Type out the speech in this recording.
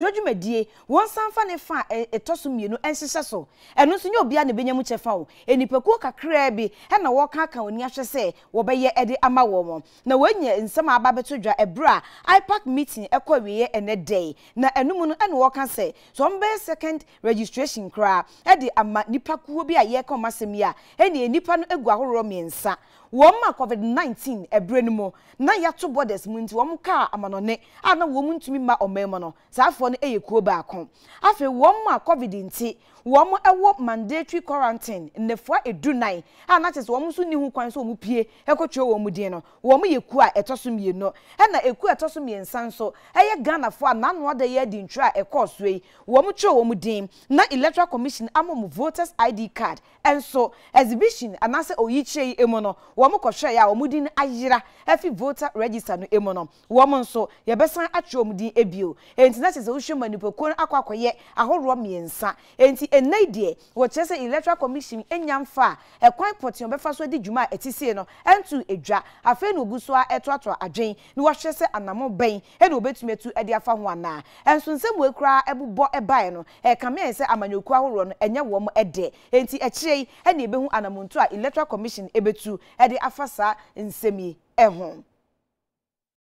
dwadwumadie wɔn san fa ne fa ɛtɔ so mmienu nhyehyɛ so ɛno nso nyɛ obiara na ebenya mu kyɛfa o enipakuo kakraa bi ɛna wɔka ka wɔn ahwɛ sɛ wɔbɛyɛ ɛde ama wɔn na wɔanya nsɛm a aba bɛto a ipac meeting ɛkɔ awie ɛnɛ dɛɛ na ɛnum no ɛna wɔka sɛ so wɔn bɛyɛ second registration koraa ɛde ama nipakuo bi a yɛka wɔn asɛm yi a ɛna nipa no egu ahorow mmiɛnsa wɔn ma covid nineteen ɛbrɛ no na yɛato borders mu nti kaa amanɔne a na ntumi ma ɔman mu no ɛyɛ kuo baako afei wɔn mu a covid nti wɔn ɛwɔ mandatory quarantine nnefua edunan a n'akyɛ sɛ wɔn nso ni ho kwan so wɔn pie ɛkɔtwe wɔn din no wɔn yɛ kuo a ɛtɔ so mmienu ɛna ekuo a ɛtɔ so mmiɛnsa nso ɛyɛ ghanafoɔ a n'ano ada yɛ adi ntwerɛ a ɛkɔɔ so yi wɔn twe wɔn din na electoral commission ama wɔn voters id card ɛnso exhibition anaasɛ oyikyerɛ yi mu no wɔn kɔhwɛ yɛ a wɔn din ayera ɛfi voter register no mu no wɔn nso yɛbɛsan atwe wɔn din ebio ntina kyɛ sɛ ahosuo ma nipakuo no akɔ akɔyɛ ahoroɔ mmiɛnsa nti ɛnna deɛ wɔkyerɛ sɛ electoral commission enya mfa a ɛkwan pɔtɛn ɔbɛfa so di dwuma a ɛti sie no ɛntu edwa afei na ogu so a ɛtoatoa adwen na wɔahyɛ sɛ anamɔ bɛn ɛna obetumi etu ɛde afa ho anaa ɛnso nsɛm wo ekura ɛbobɔ ɛbaeɛ no ɛkamea sɛ amanyɔkuo ahoroɔ no ɛnyɛ wɔn ɛdɛ nti ɛkyerɛ yi ɛna ebehu anamonto a electoral commission ebetu ɛde afa saa nsɛm yi ɛho.